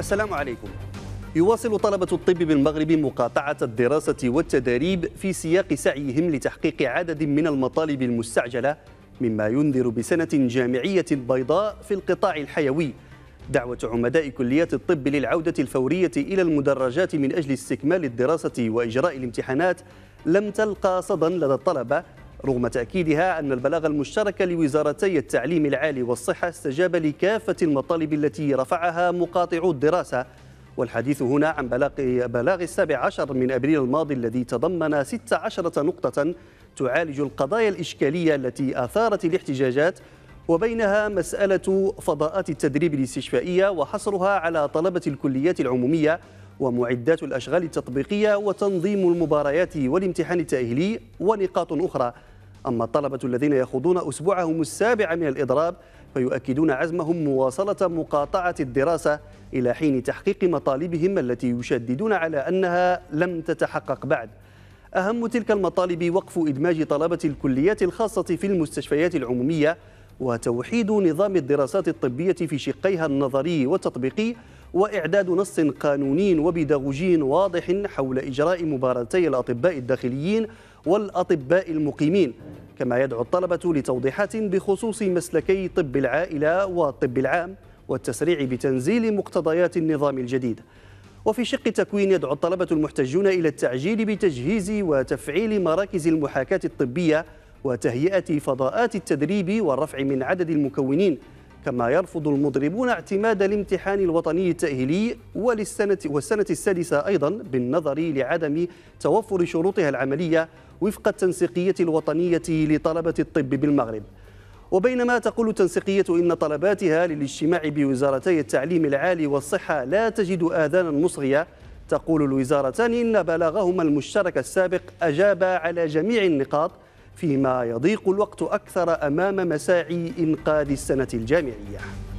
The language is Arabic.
السلام عليكم يواصل طلبة الطب بالمغرب مقاطعة الدراسة والتدريب في سياق سعيهم لتحقيق عدد من المطالب المستعجلة مما ينذر بسنة جامعية بيضاء في القطاع الحيوي دعوة عمداء كليات الطب للعودة الفورية إلى المدرجات من أجل استكمال الدراسة وإجراء الامتحانات لم تلقى صدى لدى الطلبة رغم تأكيدها أن البلاغ المشترك لوزارتي التعليم العالي والصحة استجاب لكافة المطالب التي رفعها مقاطعو الدراسة والحديث هنا عن بلاغ, بلاغ السابع عشر من أبريل الماضي الذي تضمن 16 نقطة تعالج القضايا الإشكالية التي أثارت الاحتجاجات وبينها مسألة فضاءات التدريب الاستشفائية وحصرها على طلبة الكليات العمومية ومعدات الأشغال التطبيقية وتنظيم المباريات والامتحان التأهيلي ونقاط أخرى أما الطلبة الذين يخوضون أسبوعهم السابع من الإضراب فيؤكدون عزمهم مواصلة مقاطعة الدراسة إلى حين تحقيق مطالبهم التي يشددون على أنها لم تتحقق بعد أهم تلك المطالب وقف إدماج طلبة الكليات الخاصة في المستشفيات العمومية وتوحيد نظام الدراسات الطبية في شقيها النظري والتطبيقي وإعداد نص قانوني وبيداغوجي واضح حول إجراء مباراتي الأطباء الداخليين والأطباء المقيمين كما يدعو الطلبة لتوضيحات بخصوص مسلكي طب العائلة والطب العام والتسريع بتنزيل مقتضيات النظام الجديد وفي شق التكوين يدعو الطلبة المحتجون إلى التعجيل بتجهيز وتفعيل مراكز المحاكاة الطبية وتهيئة فضاءات التدريب والرفع من عدد المكونين كما يرفض المضربون اعتماد الامتحان الوطني التأهيلي وللسنة والسنة السادسة أيضا بالنظر لعدم توفر شروطها العملية وفق التنسيقية الوطنية لطلبة الطب بالمغرب وبينما تقول التنسيقية إن طلباتها للاجتماع بوزارتي التعليم العالي والصحة لا تجد آذانا مصغية تقول الوزارتان إن بلاغهما المشترك السابق أجاب على جميع النقاط فيما يضيق الوقت أكثر أمام مساعي إنقاذ السنة الجامعية